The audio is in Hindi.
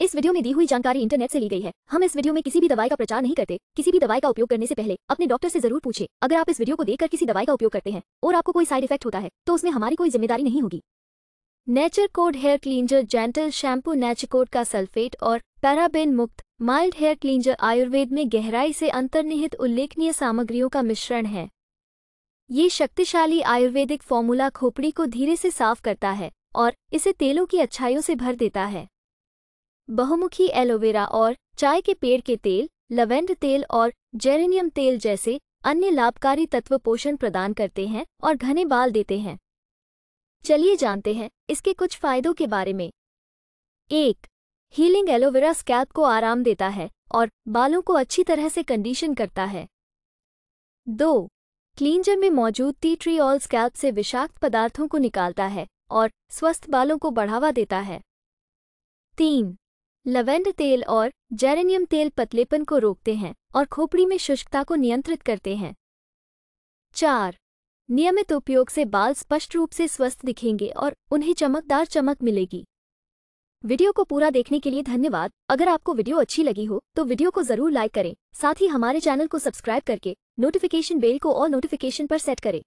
इस वीडियो में दी हुई जानकारी इंटरनेट से ली गई है हम इस वीडियो में किसी भी दवाई का प्रचार नहीं करते किसी भी दवाई का उपयोग करने से पहले अपने डॉक्टर से जरूर पूछे अगर आप इस वीडियो को देखकर किसी दवाई का उपयोग करते हैं और आपको कोई साइड इफेक्ट होता है तो उसमें हमारी कोई जिम्मेदारी नहीं होगी Nature Code hair cleanser gentle shampoo Nature Code का सल्फेट और पैराबेन मुक्त माइल्ड हेयर क्लींजर आयुर्वेद में गहराई से अंतर्निहित उल्लेखनीय सामग्रियों का मिश्रण है ये शक्तिशाली आयुर्वेदिक फॉर्मूला खोपड़ी को धीरे से साफ करता है और इसे तेलों की अच्छाइयों से भर देता है बहुमुखी एलोवेरा और चाय के पेड़ के तेल लवेंड तेल और जेरेनियम तेल जैसे अन्य लाभकारी तत्व पोषण प्रदान करते हैं और घने बाल देते हैं चलिए जानते हैं इसके कुछ फायदों के बारे में एक हीलिंग एलोवेरा स्कैल्प को आराम देता है और बालों को अच्छी तरह से कंडीशन करता है दो क्लींजर में मौजूद टी ट्री ऑल स्कैल्प से विषाक्त पदार्थों को निकालता है और स्वस्थ बालों को बढ़ावा देता है तीन लवेंड तेल और जेरेनियम तेल पतलेपन को रोकते हैं और खोपड़ी में शुष्कता को नियंत्रित करते हैं चार नियमित उपयोग से बाल स्पष्ट रूप से स्वस्थ दिखेंगे और उन्हें चमकदार चमक मिलेगी वीडियो को पूरा देखने के लिए धन्यवाद अगर आपको वीडियो अच्छी लगी हो तो वीडियो को जरूर लाइक करें साथ ही हमारे चैनल को सब्सक्राइब करके नोटिफिकेशन बेल को और नोटिफिकेशन पर सेट करें